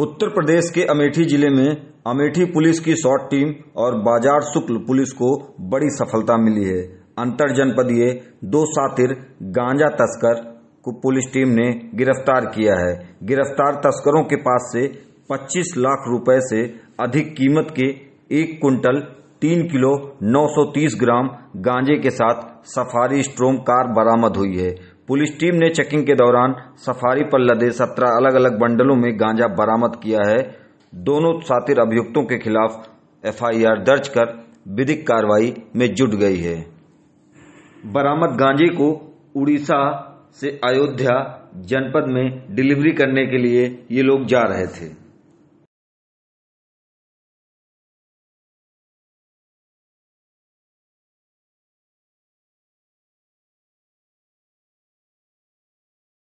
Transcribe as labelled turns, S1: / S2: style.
S1: उत्तर प्रदेश के अमेठी जिले में अमेठी पुलिस की शॉर्ट टीम और बाजार शुक्ल पुलिस को बड़ी सफलता मिली है अंतर जनपदीय दो सातिर गांजा तस्कर को पुलिस टीम ने गिरफ्तार किया है गिरफ्तार तस्करों के पास से 25 लाख रुपए से अधिक कीमत के एक कुंटल तीन किलो 930 ग्राम गांजे के साथ सफारी स्ट्रोंग कार बरामद हुई है पुलिस टीम ने चेकिंग के दौरान सफारी पर लदे सत्रह अलग अलग बंडलों में गांजा बरामद किया है दोनों सातिर अभियुक्तों के खिलाफ एफआईआर दर्ज कर विधिक कार्रवाई में जुट गई है बरामद गांजे को उड़ीसा से अयोध्या जनपद में डिलीवरी करने के लिए
S2: ये लोग जा रहे थे